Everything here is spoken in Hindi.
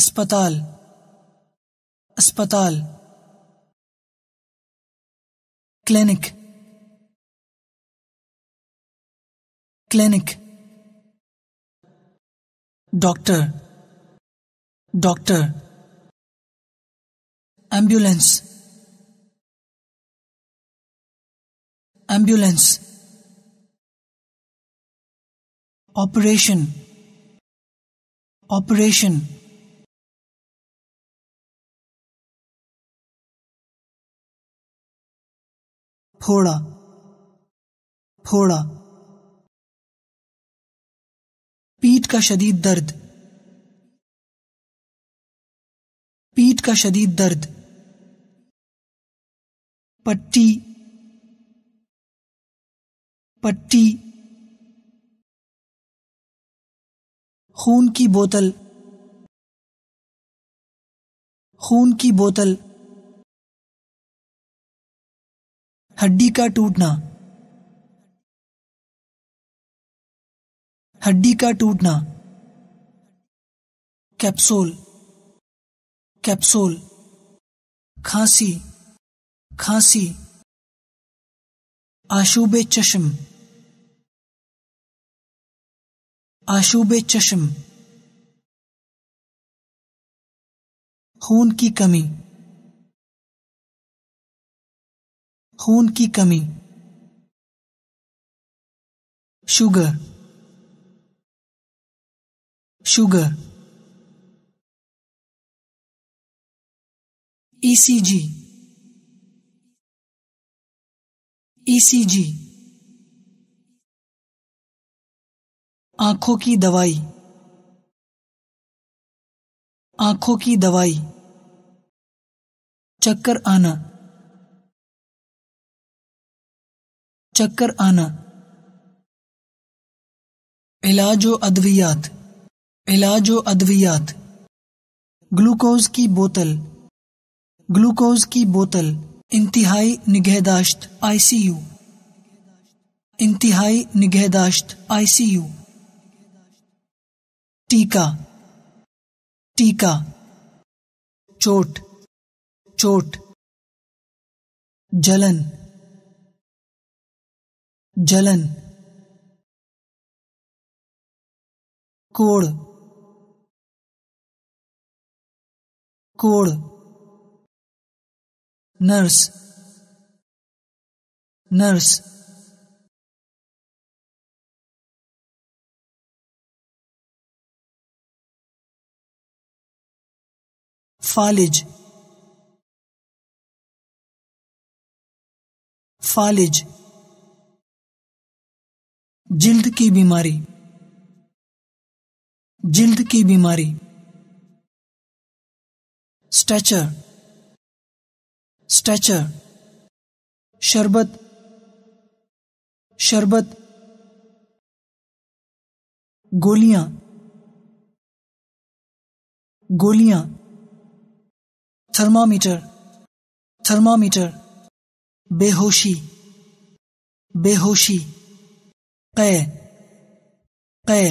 Hospital. Aspatal Clinic Clinic Doctor Doctor Ambulance Ambulance Operation Operation फोड़ा फोड़ा पीठ का शदीद दर्द पीठ का शदीद दर्द पट्टी पट्टी खून की बोतल खून की बोतल हड्डी का टूटना हड्डी का टूटना कैप्सूल कैप्सूल खांसी खांसी आशूबे चश्म आशुबे चश्म खून की कमी खून की कमी शुगर शुगर ईसीजी ईसीजी आंखों की दवाई आंखों की दवाई चक्कर आना चक्कर आना इलाज अद्वियात इलाज अद्वियात ग्लूकोज की बोतल ग्लूकोज की बोतल इंतहाई निगहदाश्त आईसीयू इंतहाई निगहदाश्त आईसीयू टीका टीका चोट चोट जलन जलन कोड़ कोड़ नर्स नर्स फालिज फालिज जिल्द की बीमारी जिल्द की बीमारी स्टैचर स्टैचर शरबत शरबत गोलियां गोलियां थर्मामीटर थर्मामीटर बेहोशी बेहोशी kề kề